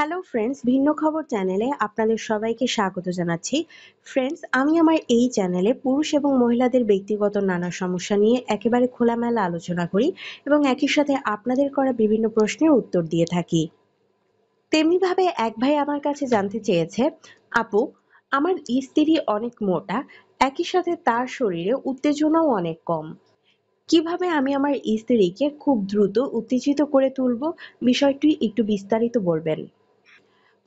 hello friends ভিন্ন খবর চ্যানেলে আপনাদের সবাইকে স্বাগত জানাচ্ছি ফ্রেন্ডস আমি আমার এই চ্যানেলে পুরুষ এবং মহিলাদের ব্যক্তিগত নানা সমস্যা নিয়ে একেবারে খোলামেলা আলোচনা করি এবং একই সাথে আপনাদের করা বিভিন্ন প্রশ্নের উত্তর দিয়ে থাকি তেমনিভাবে এক ভাই আমার কাছে জানতে চেয়েছে আপু আমার স্ত্রী অনেক মোটা একই সাথে তার শরীরে উত্তেজনাও অনেক কম কিভাবে আমি আমার স্ত্রীকে খুব দ্রুত উত্তেজিত করে তুলব বিষয়টি একটু বিস্তারিত বলবেন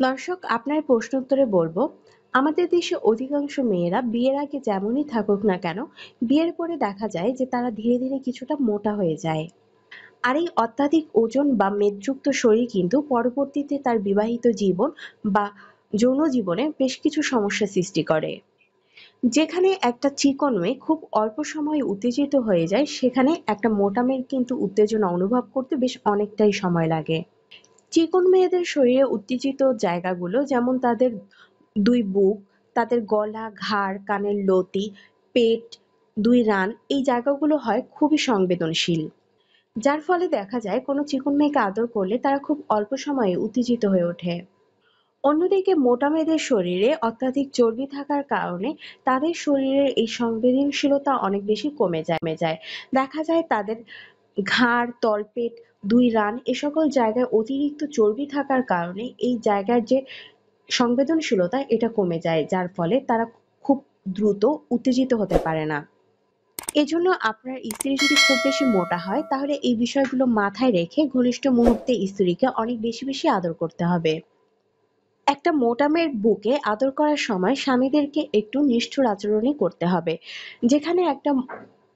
দর্শক আপনার প্রশ্ন উত্তরে বলবো আমাদের দেশে অধিকাংশ মেয়েরা বিয়ের আগে যেমনই থাকুক না কেন বিয়ের পরে দেখা যায় যে তারা ধীরে ধীরে কিছুটা মোটা হয়ে যায় আর এই অত্যাধিক ওজন বা মেদযুক্ত শরীর কিন্তু পরবর্তীতে তার বিবাহিত জীবন বা যৌন জীবনে বেশ কিছু সমস্যা সৃষ্টি করে যেখানে একটা চিকন মেয়ে খুব অল্প সময়ে উত্তেজিত হয়ে যায় সেখানে একটা মোটা মেয়ের কিন্তু উত্তেজনা অনুভব করতে বেশ অনেকটাই সময় লাগে চিকন মেয়েদের শরীরে উত্তেজিত জায়গাগুলো যেমন তাদের দুই বুক তাদের গলা ঘাড় কানের লতি পেট দুই রান এই জায়গাগুলো হয় খুবই সংবেদনশীল যার ফলে দেখা যায় কোনো চিকন মেয়েকে আদর করলে তারা খুব অল্প সময়ে উত্তেজিত হয়ে ওঠে অন্যদিকে মোটা মেয়েদের শরীরে অত্যাধিক চর্বি থাকার কারণে তাদের শরীরের এই সংবেদনশীলতা অনেক বেশি কমে যায় যায় দেখা যায় তাদের ঘাড়, তলপেট, দুই রান এ সকল জায়গায় অতিরিক্ত চর্বি থাকার কারণে এই জায়গার যে সংবেদনশীলতা এটা কমে যায় যার ফলে তারা খুব দ্রুত উত্তেজিত হতে পারে না এজন্য আপনার স্ত্রী যদি খুব বেশি মোটা হয় তাহলে এই বিষয়গুলো মাথায় রেখে ঘনিষ্ঠ মুহূর্তে স্ত্রীকে অনেক বেশি বেশি আদর করতে হবে একটা মোটা মেয়ের বুকে আদর করার সময় স্বামীদেরকে একটু নিষ্ঠুর আচরণই করতে হবে যেখানে একটা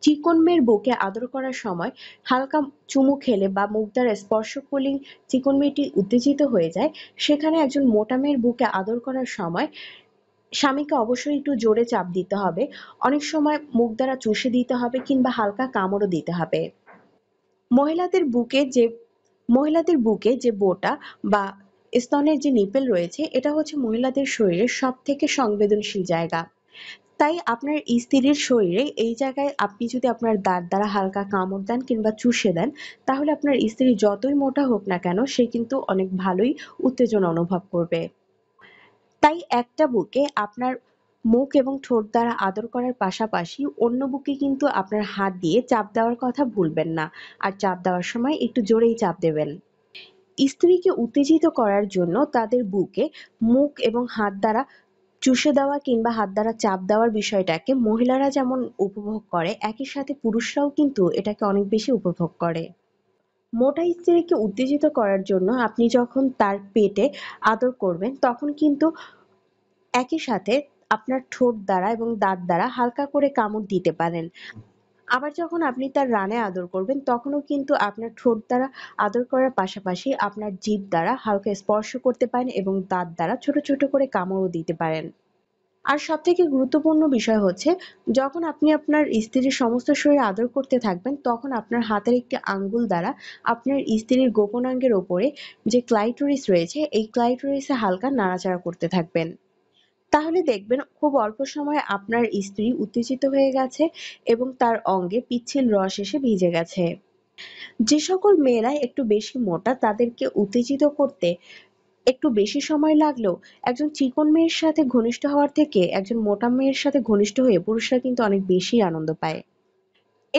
চিকন মেয়ের বুকে আদর করার সময় হালকা চুমু খেলে বা মুখ দ্বারা স্পর্শ করলেই চিকন মেয়েটি উত্তেজিত হয়ে যায় সেখানে একজন মোটা মেয়ের বুকে আদর করার সময় স্বামীকে অবশ্যই একটু জোরে চাপ দিতে হবে অনেক সময় মুখ দ্বারা চুষে দিতে হবে কিংবা হালকা কামড়ও দিতে হবে মহিলাদের বুকে যে মহিলাদের বুকে যে বোটা বা স্তনের যে নিপেল রয়েছে এটা হচ্ছে মহিলাদের শরীরের সব থেকে সংবেদনশীল জায়গা তাই আপনার স্ত্রীর শরীরে এই জায়গায় আপনি যদি আপনার দাঁত দ্বারা হালকা কামড় দেন কিংবা চুষে দেন তাহলে আপনার স্ত্রী যতই মোটা হোক না কেন সে কিন্তু অনেক ভালোই উত্তেজনা অনুভব করবে তাই একটা বুকে আপনার মুখ এবং ঠোঁট দ্বারা আদর করার পাশাপাশি অন্য বুকে কিন্তু আপনার হাত দিয়ে চাপ দেওয়ার কথা ভুলবেন না আর চাপ দেওয়ার সময় একটু জোরেই চাপ দেবেন স্ত্রীকে উত্তেজিত করার জন্য তাদের বুকে মুখ এবং হাত দ্বারা চুষে দেওয়া কিংবা হাত দ্বারা চাপ দেওয়ার বিষয়টাকে মহিলারা যেমন উপভোগ করে একই সাথে পুরুষরাও কিন্তু এটাকে অনেক বেশি উপভোগ করে মোটা স্ত্রীকে উত্তেজিত করার জন্য আপনি যখন তার পেটে আদর করবেন তখন কিন্তু একই সাথে আপনার ঠোঁট দ্বারা এবং দাঁত দ্বারা হালকা করে কামড় দিতে পারেন আবার যখন আপনি তার রানে আদর করবেন তখনও কিন্তু আপনার ঠোঁট দ্বারা আদর করার পাশাপাশি আপনার জিভ দ্বারা হালকা স্পর্শ করতে পারেন এবং দাঁত দ্বারা ছোট ছোট করে কামড়ও দিতে পারেন আর সব থেকে গুরুত্বপূর্ণ বিষয় হচ্ছে যখন আপনি আপনার স্ত্রীর সমস্ত শরীরে আদর করতে থাকবেন তখন আপনার হাতের একটি আঙ্গুল দ্বারা আপনার স্ত্রীর গোপনাঙ্গের ওপরে যে ক্লাইটোরিস রয়েছে এই ক্লাইটোরিসে হালকা নাড়াচাড়া করতে থাকবেন তাহলে দেখবেন খুব অল্প সময়ে আপনার স্ত্রী উত্তেজিত হয়ে গেছে এবং তার অঙ্গে পিচ্ছিল রস এসে ভিজে গেছে যে সকল মেয়েরা একটু বেশি মোটা তাদেরকে উত্তেজিত করতে একটু বেশি সময় লাগলেও একজন চিকন মেয়ের সাথে ঘনিষ্ঠ হওয়ার থেকে একজন মোটা মেয়ের সাথে ঘনিষ্ঠ হয়ে পুরুষরা কিন্তু অনেক বেশি আনন্দ পায়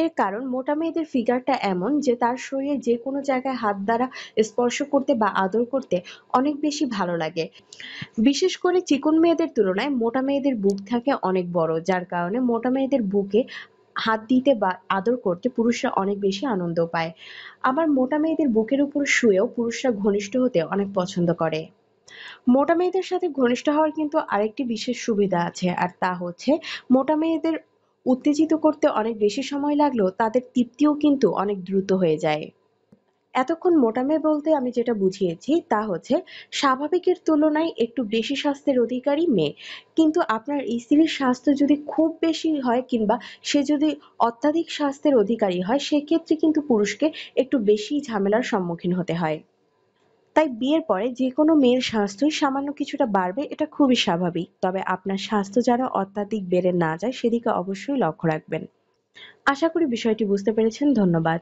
এর কারণ মোটা মেয়েদের ফিগারটা এমন যে তার শরীরের যে কোনো জায়গায় হাত দ্বারা স্পর্শ করতে বা আদর করতে অনেক বেশি ভালো লাগে বিশেষ করে চিকন মেয়েদের তুলনায় মোটা মেয়েদের বুক থাকে অনেক বড় যার কারণে মোটা মেয়েদের বুকে হাত দিতে বা আদর করতে পুরুষরা অনেক বেশি আনন্দ পায় আবার মোটা মেয়েদের বুকের উপর শুয়েও পুরুষরা ঘনিষ্ঠ হতে অনেক পছন্দ করে মোটা মেয়েদের সাথে ঘনিষ্ঠ হওয়ার কিন্তু আরেকটি বিশেষ সুবিধা আছে আর তা হচ্ছে মোটা মেয়েদের উত্তেজিত করতে অনেক বেশি সময় লাগলেও তাদের তৃপ্তিও কিন্তু অনেক দ্রুত হয়ে যায় এতক্ষণ মোটামে বলতে আমি যেটা বুঝিয়েছি তা হচ্ছে স্বাভাবিকের তুলনায় একটু বেশি স্বাস্থ্যের অধিকারী মেয়ে কিন্তু আপনার স্ত্রীর স্বাস্থ্য যদি খুব বেশি হয় কিংবা সে যদি অত্যাধিক স্বাস্থ্যের অধিকারী হয় সেক্ষেত্রে কিন্তু পুরুষকে একটু বেশি ঝামেলার সম্মুখীন হতে হয় তাই বিয়ের পরে যে কোনো মেয়ের স্বাস্থ্যই সামান্য কিছুটা বাড়বে এটা খুবই স্বাভাবিক তবে আপনার স্বাস্থ্য যেন অত্যাধিক বেড়ে না যায় সেদিকে অবশ্যই লক্ষ্য রাখবেন আশা করি বিষয়টি বুঝতে পেরেছেন ধন্যবাদ